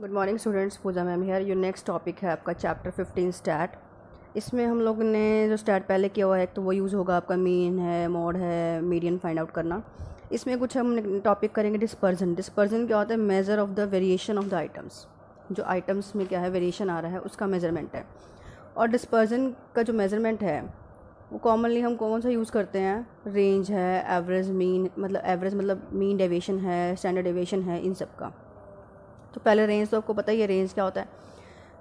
good morning students Pooja ma'am here you next topic है आपका chapter fifteen stat इसमें हम लोग ने जो स्टैट पहले किया हुआ है तो वो यूज़ होगा आपका मीन है मोड है मीडियन फाइंड आउट करना इसमें कुछ हम टॉपिक करेंगे डिस्पर्जन डिस्पर्जन क्या होता है measure of the variation of the items जो आइटम्स में क्या है वेरिएशन आ रहा है उसका मेज़रमेंट है और डिस्पर्जन का जो मेज़रमेंट है वो कॉमनली हम कौन सा यूज़ करते हैं रेंज है एवरेज मीन मतलब एवरेज मतलब मीन डेविएशन है स्टैंडर्ड डेविएशन है इन सब का तो पहले रेंज तो आपको पता ही है रेंज क्या होता है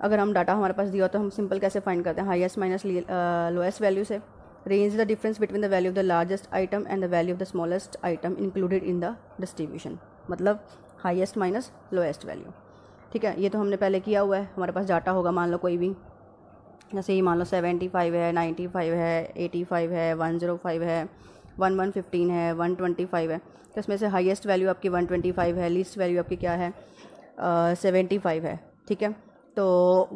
अगर हम डाटा हमारे पास दिया हो तो हम सिंपल कैसे फाइंड करते हैं हाईएस्ट माइनस लोएस्ट वैल्यू से range is the difference between the value of the largest item and the value of the smallest item included in the distribution मतलब हाईएस्ट माइनस लोएस्ट वैल्यू ठीक है ये तो हमने पहले किया हुआ है हमारे पास डाटा होगा मान लो कोई भी जैसे ही मान लो सेवेंटी फाइव है नाइन्टी फाइव है एटी फाइव है वन ज़ीरो फाइव है वन वन फिफ्टीन है वन ट्वेंटी फाइव है तो इसमें से हाईएस्ट वैल्यू आपकी वन ट्वेंटी फाइव है लीस्ट वैल्यू आपकी क्या है सेवेंटी uh, फाइव है ठीक है तो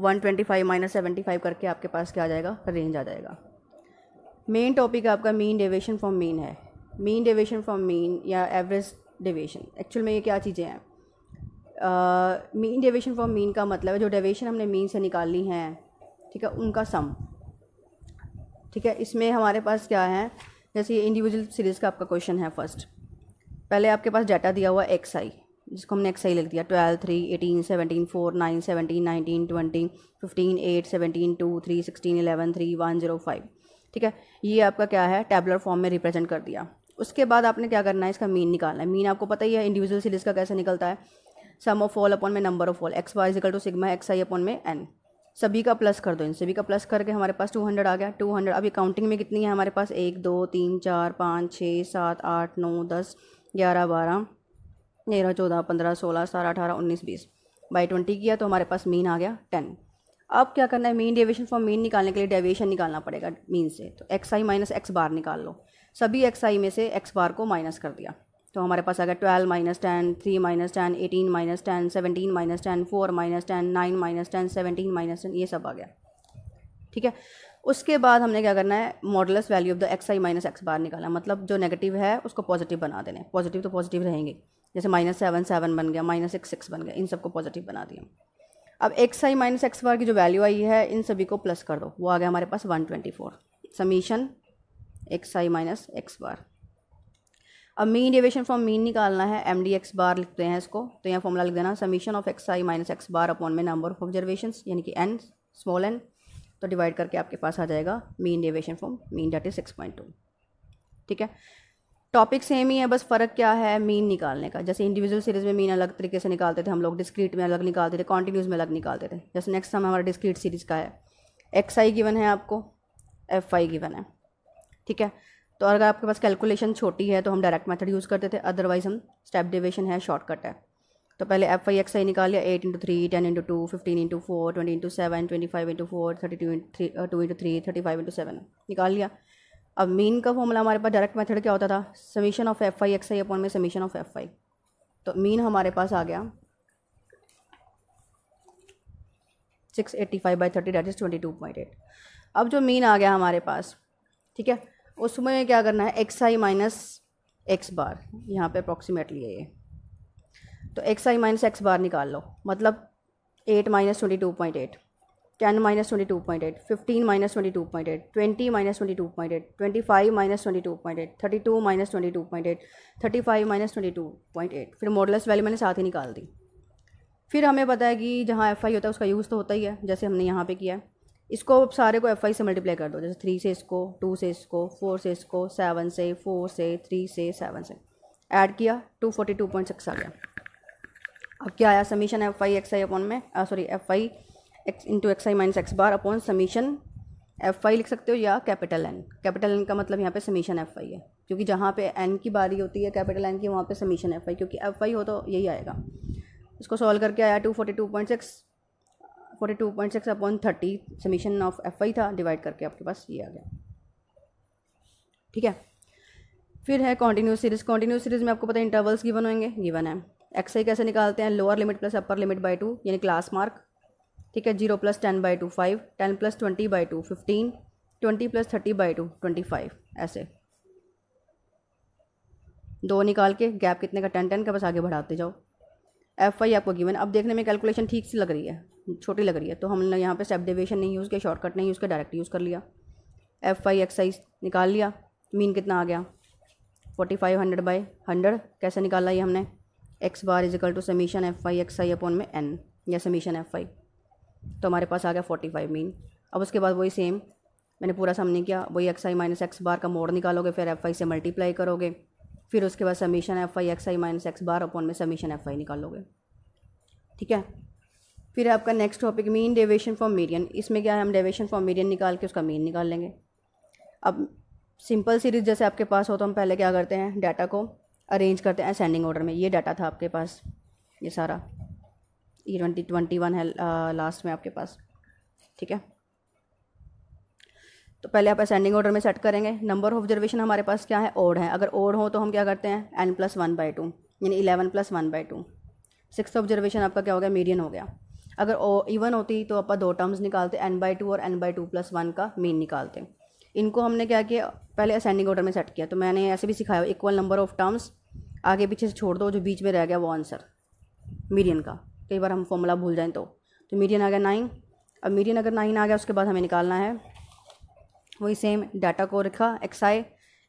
one twenty five minus seventy five करके आपके पास क्या आ जाएगा रेंज आ जाएगा मेन टॉपिक आपका मीन डेविएशन फ्रॉम मीन है मीन डेविएशन फ्रॉम मीन या एवरेज डेविएशन एक्चुअल में ये क्या चीज़ें हैं मीन डेविएशन फ्रॉम मीन का मतलब है जो डेविएशन हमने मीन से निकाली हैं ठीक है उनका सम ठीक है इसमें हमारे पास क्या है जैसे ये इंडिविजुअल सीरीज़ का आपका क्वेश्चन है फर्स्ट पहले आपके पास डाटा दिया हुआ एक्स आई जिसको हमने एक्स लिख दिया twelve three eighteen seventeen four nine seventeen nineteen twenty fifteen eight seventeen two three sixteen eleven three one zero five ठीक है ये आपका क्या है टैबलर फॉर्म में रिप्रेजेंट कर दिया उसके बाद आपने क्या करना है इसका मीन निकालना है मीन आपको पता ही है इंडिविजुअल सीरीज का कैसे निकलता है सम ऑफ ऑल अपॉन में number of all X Y is equal to sigma X I upon में एन सभी का प्लस कर दो इन सभी का प्लस करके हमारे पास टू हंड्रेड आ गया टू हंड्रेड अभी काउंटिंग में कितनी है हमारे पास एक दो तीन चार पाँच छः सात आठ नौ दस ग्यारह बारह तेरह चौदह पंद्रह सोलह सतारह अठारह उन्नीस बीस बाई ट्वेंटी किया तो हमारे पास मीन आ गया टेन अब क्या करना है मीन डेविएशन फॉर मीन निकालने के लिए डेविएशन निकालना पड़ेगा मीन से तो एक्स आई माइनस एक्स बार निकाल लो सभी एक्स आई में से एक्स बार को माइनस कर दिया तो हमारे पास आ गया twelve minus ten three minus ten eighteen minus ten seventeen minus ten four minus ten nine minus ten seventeen minus ten ये सब आ गया ठीक है उसके बाद हमने क्या करना है modulus value of the X I minus x bar निकालना मतलब जो नेगेटिव है उसको पॉजिटिव बना देना है पॉजिटिव तो पॉजिटिव रहेंगे जैसे माइनस सेवन सेवन बन गया माइनस सिक्स सिक्स बन गया इन सबको पॉजिटिव बना दिया अब एक्स आई माइनस एक्स बार की जो वैल्यू आई है इन सभी को प्लस कर दो वो आ गया हमारे पास one twenty four summation x आई माइनस एक्स बार अब मीन डिवेशन फ्रॉम मीन निकालना है एम डी एक्स बार लिखते हैं इसको तो यहाँ फॉर्मूला लिख देना summation of X I minus x bar upon में नंबर ऑफ ऑब्जर्वेशन यानी कि एन स्मॉल एन तो डिवाइड करके आपके पास आ जाएगा mean deviation from mean that is six point two ठीक है टॉपिक सेम ही है बस फ़र्क क्या है मीन निकालने का जैसे इंडिविजुअल सीरीज़ में मीन अलग तरीके से निकालते थे हम लोग डिस्क्रीट में अलग निकालते थे कॉन्टीन्यूज़ में अलग निकालते थे जैसे नेक्स्ट सम हमारा डिस्क्रीट सीरीज़ का है एक्स आई गिवन है आपको एफ आई गिवन है ठीक है तो अगर आपके पास कैलकुलेशन छोटी है तो हम डायरेक्ट मेथड यूज़ करते थे अदरवाइज हम स्टेप डिवेशन है शॉर्टकट है तो पहले एफ आई एक्स आई निकाल लिया eight into three ten into two fifteen into four twenty into seven twenty five into four thirty two into three two into three thirty five into seven निकाल लिया अब mean का formula हमारे पास direct method क्या होता था summation of F I X I upon में summation of F I तो मीन हमारे पास आ गया six eighty five by thirty that is twenty two point eight अब जो मीन आ गया हमारे पास ठीक है उसमें क्या करना है एक्स आई माइनस एक्स बार यहाँ पे अप्रॉक्सीमेटली है ये तो एक्स आई माइनस एक्स बार निकाल लो मतलब eight minus twenty two point eight ten minus twenty two point eight fifteen minus twenty two point eight twenty minus twenty two point eight twenty five minus twenty two point eight thirty two minus twenty two point eight thirty five minus twenty two point eight फिर modulus value मैंने साथ ही निकाल दी फिर हमें पता है कि जहाँ एफ आई होता है उसका यूज़ तो होता ही है जैसे हमने यहाँ पे किया इसको अब सारे को एफ आई से मल्टीप्लाई कर दो जैसे थ्री से इसको टू से इसको फोर से इसको सेवन से फोर से थ्री से सेवन से ऐड किया two forty two point six आ गया अब क्या आया summation F I X I upon में sorry F I X into X I minus x bar upon summation F I लिख सकते हो या कैपिटल एन कैपिटल एन का मतलब यहाँ पे समीशन एफ आई है क्योंकि जहाँ पे एन की बारी होती है कैपिटल एन की वहाँ पे समीशन एफ आई क्योंकि एफ आई हो तो यही आएगा इसको सॉल्व करके आया two forty two point six forty two point six upon thirty summation of F I था डिवाइड करके आपके पास ये आ गया ठीक है फिर है कॉन्टीन्यूस सीरीज कॉन्टीन्यूस सीरीज में आपको पता है इंटरवल्स गिवन होंगे गिवन है एक्स आई कैसे निकालते हैं lower limit plus upper limit by two यानी क्लास मार्क ठीक है zero plus ten by two five ten plus twenty by two fifteen twenty plus thirty by two twenty five ऐसे दो निकाल के गैप कितने का टेन टेन का बस आगे बढ़ाते जाओ एफ आई आपको गिवन अब देखने में कैलकुलेशन ठीक सी लग रही है छोटी लग रही है तो हमने यहाँ पे स्टेप डेविएशन नहीं यूज़ किया शॉर्टकट नहीं यूज़ किया डायरेक्ट यूज़ कर लिया एफ आई एक्साइज निकाल लिया मीन कितना आ गया forty five hundred by hundred कैसे निकाला ये हमने X bar is equal to summation F I X I upon में एन या समीशन एफ आई तो हमारे पास आ गया फोर्टी फाइव मीन अब उसके बाद वही सेम मैंने पूरा सामने किया वही एक्स आई माइनस एक्स बार का मोड निकालोगे फिर एफ आई से मल्टीप्लाई करोगे फिर उसके बाद summation F I X I minus x bar upon में समीशन एफ आई निकालोगे ठीक है फिर आपका next topic mean deviation for median इसमें क्या है हम डेवेशन फॉर मीडियन निकाल के उसका मीन निकाल लेंगे अब सिंपल सीरीज जैसे आपके पास हो तो हम पहले क्या करते हैं डाटा को अरेंज करते हैं असेंडिंग ऑर्डर में ये डाटा था आपके पास ये सारा ये ट्वेंटी ट्वेंटी वन है लास्ट में आपके पास ठीक है तो पहले आप असेंडिंग ऑर्डर में सेट करेंगे नंबर ऑफ ऑब्जर्वेशन हमारे पास क्या है ओड है अगर ओड हो तो हम क्या करते हैं N plus one by two यानी eleven plus one by two six observation आपका क्या हो गया मीडियन हो गया अगर ओ इवन होती तो आप दो टर्म्स निकालते एन बाई टू और N by two plus one का मीन निकालते इनको हमने क्या किया पहले असेंडिंग ऑर्डर में सेट किया तो मैंने ऐसे भी सिखाया इक्वल नंबर ऑफ टर्म्स आगे पीछे से छोड़ दो जो बीच में रह गया वो आंसर मीडियन का कई बार हम फॉर्मूला भूल जाएँ तो तो मीडियन आ गया नाइन अब मीडियन अगर नाइन आ गया उसके बाद हमें निकालना है वही सेम डाटा को रखा X I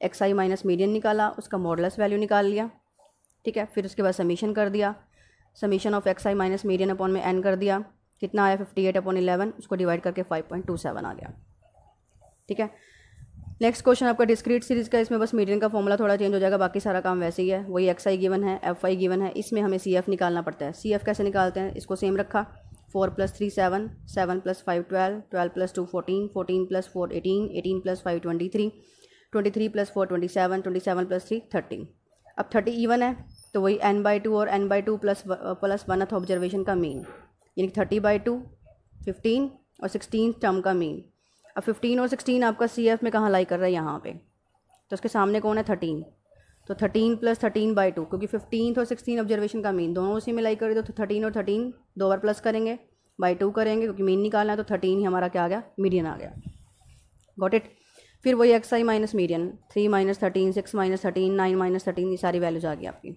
X I minus median निकाला उसका मॉडलस वैल्यू निकाल लिया ठीक है फिर उसके बाद समीशन कर दिया summation of X I minus median upon में एन कर दिया कितना आया फिफ्टी एट अपॉन इलेवन उसको डिवाइड करके फाइव पॉइंट टू सेवन आ गया ठीक है नेक्स्ट क्वेश्चन आपका डिस्क्रीट सीरीज का इसमें बस मीडियन का फॉर्मूला थोड़ा चेंज हो जाएगा बाकी सारा काम वैसे ही है वही एक्स आई गिवन है एफ आई गिवन है इसमें हमें सी एफ निकालना पड़ता है सी एफ कैसे निकालते हैं इसको सेम रखा four plus three seven seven plus five twelve twelve plus two fourteen fourteen plus four eighteen eighteen plus five twenty three twenty three plus four twenty seven twenty seven plus three thirteen अब thirty even है तो वही N by two और N by two plus plus one of observation का mean यानी thirty by two fifteen और sixteen term का mean अब फिफ्टीन और सिक्सटीन आपका सी एफ में कहाँ लाई कर रहा है यहाँ पे तो उसके सामने कौन है थर्टीन तो thirteen plus thirteen by two क्योंकि फिफ्टीन और सिक्सटीन ऑब्जर्वेशन का मीन दोनों उसी में लाई कर तो थर्टीन और थर्टीन दो बार प्लस करेंगे बाई टू करेंगे क्योंकि मीन निकालना है तो थर्टीन ही हमारा क्या आ गया मीडियन आ गया गॉट इट फिर वही एक्स आई minus median three minus thirteen six minus thirteen nine minus thirteen ये सारी वैल्यूज आ गई आपकी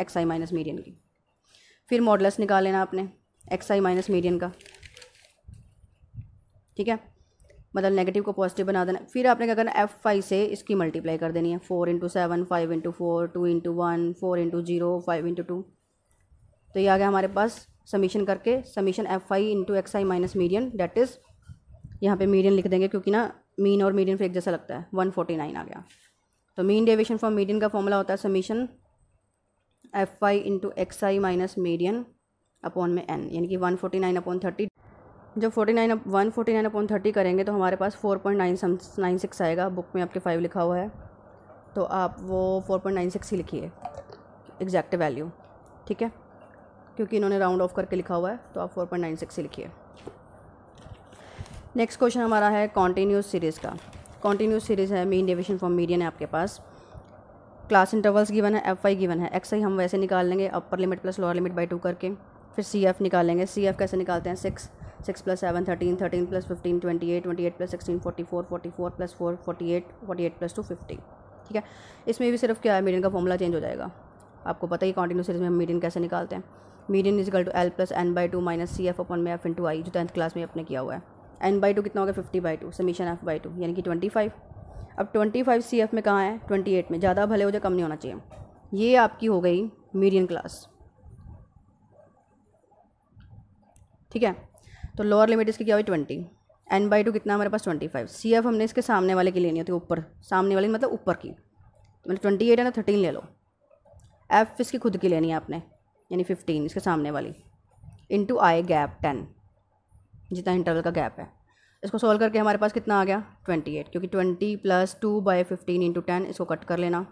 एक्स आई माइनस मीडियन की फिर मॉडलस निकाल लेना आपने एक्स आई माइनस मीडियन का ठीक है मतलब नेगेटिव को पॉजिटिव बना देना फिर आपने क्या करना एफ फाइव से इसकी मल्टीप्लाई कर देनी है four into seven five into four two into one four into zero five into two तो ये आ गया हमारे पास समीशन करके summation F I into X I minus median that is यहाँ पे मीडियन लिख देंगे क्योंकि ना मीन और मीडियन फिर एक जैसा लगता है वन फोर्टी नाइन आ गया तो मीन डेविएशन फॉर मीडियन का फॉर्मूला होता है summation F I into X I minus median upon में एन यानी कि one forty nine upon thirty जब forty nine one forty nine upon thirty करेंगे तो हमारे पास four point nine nine six आएगा बुक में आपके फाइव लिखा हुआ है तो आप वो फोर पॉइंट नाइन सिक्स ही लिखिए एग्जैक्ट वैल्यू ठीक है क्योंकि इन्होंने राउंड ऑफ करके लिखा हुआ है तो आप फोर पॉइंट नाइन सिक्स ही लिखिए नेक्स्ट क्वेश्चन हमारा है कॉन्टीन्यूस सीरीज़ का कॉन्टीन्यूस सीरीज़ है मीन डिविजन फॉर मीडियन है आपके पास क्लास इंटरवल्स गिवन है एफ आई गिवन है एक्स आई हम वैसे निकाल लेंगे upper limit plus lower limit by two करके फिर सी एफ निकालेंगे सी एफ कैसे निकालते हैं six six plus seven thirteen thirteen plus fifteen twenty eight twenty eight plus sixteen forty four forty four plus four forty eight forty eight plus two fifty ठीक है इसमें भी सिर्फ क्या है मीडियन का फॉर्मूला चेंज हो जाएगा आपको पता ही कॉन्टिन्यू सीरीज में हम मीडियन कैसे निकालते हैं median is equal to L plus N by two minus C F upon में एफ टू आई जो टेंथ क्लास में अपने किया हुआ है एन बाई टू कितना होगा fifty by two summation F by two यानी कि ट्वेंटी फाइव अब ट्वेंटी फाइव सी एफ में कहाँ है ट्वेंटी एट में ज़्यादा भले हो जाए कम नहीं होना चाहिए ये आपकी हो गई मीडियन क्लास ठीक है तो लोअर लिमिट इसकी क्या हुई ट्वेंटी एन बाई टू कितना हमारे पास ट्वेंटी फाइव सी एफ हमने इसके सामने वाले की लेनी होती है ऊपर सामने वाले मतलब ऊपर की मतलब ट्वेंटी एट है ना थर्टीन ले लो एफ इसकी खुद की लेनी है आपने यानी फिफ्टीन इसके सामने वाली इंटू आई गैप टेन जितना इंटरवल का गैप है इसको सॉल्व करके हमारे पास कितना आ गया ट्वेंटी एट क्योंकि twenty plus two by fifteen into ten इसको कट कर लेना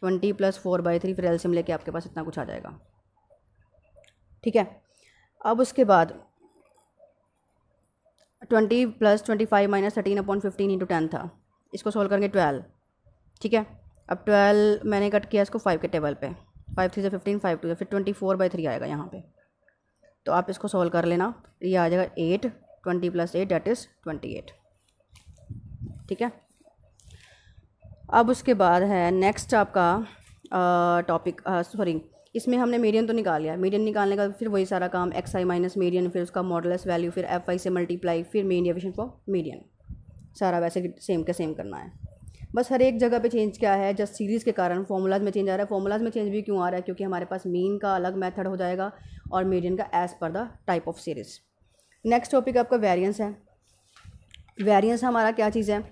twenty plus four by three फिर एल्सियम लेके आपके पास इतना कुछ आ जाएगा ठीक है अब उसके बाद twenty plus twenty five minus thirteen upon fifteen into ten था इसको सोल्व करेंगे ट्वेल्व ठीक है अब ट्वेल्व मैंने कट किया इसको फाइव के टेबल पे फाइव थ्री से फिफ्टीन फाइव टू फिर ट्वेंटी फोर बाई थ्री आएगा यहाँ पे तो आप इसको सॉल्व कर लेना ये आ जाएगा eight twenty plus eight that is twenty eight ठीक है अब उसके बाद है नेक्स्ट आपका टॉपिक सॉरी इसमें हमने मीडियन तो निकाल लिया मीडियन निकालने का फिर वही सारा काम एक्स आई माइनस मीडियन फिर उसका मॉडलस वैल्यू फिर एफ आई से मल्टीप्लाई फिर मेन डिविजन फॉर मीडियन सारा वैसे सेम का सेम करना है बस हर एक जगह पे चेंज क्या है जस्ट सीरीज़ के कारण फॉर्मूलाज में चेंज आ रहा है फॉर्मूलाज में चेंज भी क्यों आ रहा है क्योंकि हमारे पास मीन का अलग मेथड हो जाएगा और मीडियन का as per the type of series next topic आपका वेरियंस है वेरियंस हमारा क्या चीज़ है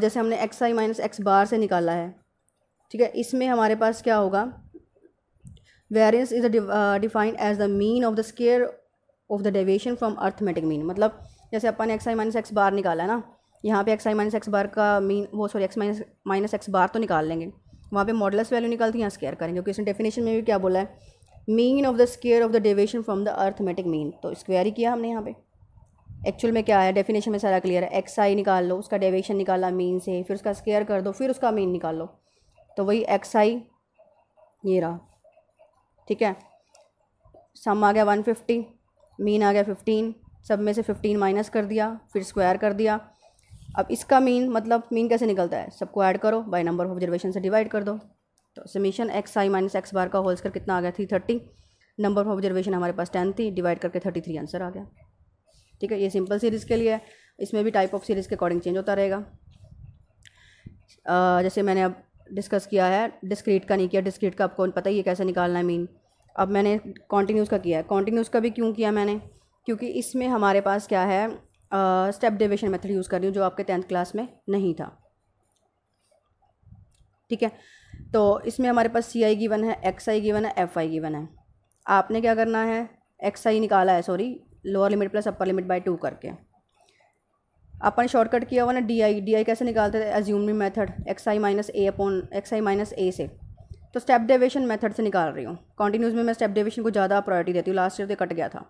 जैसे हमने एक्स आई माइनस एक्स बार से निकाला है ठीक है इसमें हमारे पास क्या होगा variance is defined as the mean of the square of the deviation from arithmetic mean मतलब जैसे अपन ने एक्स आई माइनस एक्स बार निकाला है ना यहाँ पे एक्स आई माइनस एक्स बार का मीन वो sorry x minus minus x bar तो निकाल लेंगे वहाँ पे मॉडलस वैल्यू निकालती है यहाँ स्केयर करेंगे क्योंकि इसने डेफिनेशन में भी क्या बोला है mean of the square of the deviation from the arithmetic mean तो स्क्वेयर ही किया हमने यहाँ पे एक्चुअल में क्या है डेफिनेशन में सारा क्लियर है एक्स आई निकाल लो उसका डेविएशन निकाला मीन से फिर उसका स्केयर कर दो फिर उसका मीन निकाल लो तो वही एक्स आई ये रहा ठीक है सम आ गया वन फिफ्टी मीन आ गया फिफ्टीन सब में से फिफ्टीन माइनस कर दिया फिर स्क्वायर कर दिया अब इसका मीन मतलब मीन कैसे निकलता है सबको ऐड करो बाय नंबर ऑफ ऑब्जर्वेशन से डिवाइड कर दो तो समीशन एक्स आई माइनस एक्स बार का होल्स कर कितना आ गया three thirty number of observation हमारे पास टेन थी डिवाइड करके थर्टी थ्री आंसर आ गया ठीक है ये सिंपल सीरीज़ के लिए है इसमें भी टाइप ऑफ सीरीज़ के अकॉर्डिंग चेंज होता रहेगा जैसे मैंने अब डिस्कस किया है डिस्क्रीट का नहीं किया डिस्क्रीट का आपको पता ही है कैसे निकालना है मीन अब मैंने कॉन्टीन्यूस का किया है कॉन्टीन्यूस का भी क्यों किया मैंने क्योंकि इसमें हमारे पास क्या है स्टेप डिविशन मेथड यूज़ कर रही हूँ जो आपके टेंथ क्लास में नहीं था ठीक है तो इसमें हमारे पास सी आई गिवन है एक्स आई गिवन है एफ आई गिवन है आपने क्या करना है एक्स आई निकाला है sorry lower limit plus upper limit by two करके अपन शॉर्टकट किया हुआ ना डी आई डी आई कैसे निकालते थे assuming method x I minus a upon x I minus a से तो स्टेप डेविएशन मैथड से निकाल रही हूँ कॉन्टीन्यूज में मैं स्टेप डेविएशन को ज़्यादा प्रायोरिटी देती हूँ लास्ट ईयर तो कट गया था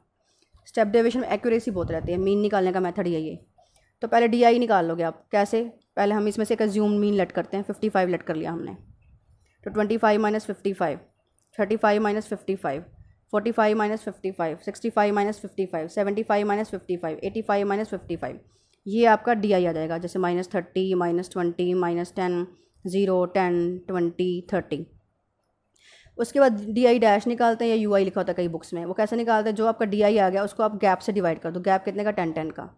स्टेप डेविएशन में एक्यूरेसी बहुत रहती है मीन निकालने का मैथड यही है तो पहले डी आई निकाल लोगे आप कैसे पहले हम इसमें से एक एज्यूम मीन लट करते हैं फिफ्टी फाइव लट कर लिया हमने तो twenty five minus fifty five thirty five minus fifty five forty five minus fifty five sixty five minus fifty five seventy five minus fifty five eighty five minus fifty five ये आपका d i आ जाएगा जैसे minus thirty minus twenty minus ten zero ten twenty thirty उसके बाद D i dash निकालते हैं या यू आई लिखा होता है कई बुक्स में वो कैसे निकालते हैं जो आपका डी आई आ गया उसको आप गैप से डिवाइड कर दो गैप कितने का टेन टेन का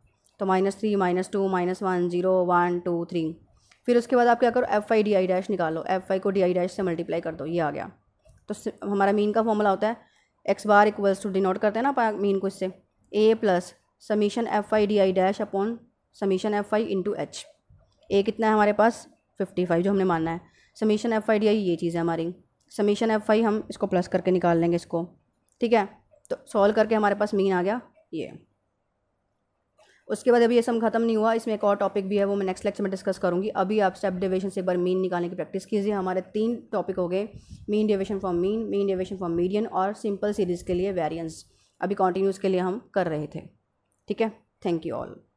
तो minus three minus two minus one zero one two three फिर उसके बाद आप क्या करो f i d i dash निकालो एफ आई को डी आई डैश से मल्टीप्लाई कर दो ये आ गया तो हमारा मीन का फॉर्मूला होता है x bar equals to denote करते हैं ना मीन को इससे a plus summation F i d i dash upon summation F I into h a कितना है हमारे पास फिफ्टी फाइव जो हमने मानना है summation F i d i ये चीज़ है हमारी समीशन एफ आई हम इसको प्लस करके निकाल लेंगे इसको ठीक है तो सॉल्व करके हमारे पास मीन आ गया ये उसके बाद अभी ये सम खत्म नहीं हुआ इसमें एक और टॉपिक भी है वो मैं नेक्स्ट लेक्चर में डिस्कस करूँगी अभी आप स्टेप डिवेशन से एक बार मीन निकालने की प्रैक्टिस कीजिए हमारे तीन टॉपिक हो गए mean deviation for mean mean deviation for median और सिंपल सीरीज़ के लिए वेरियंस अभी कॉन्टिन्यूस के लिए हम कर रहे थे ठीक है थैंक यू ऑल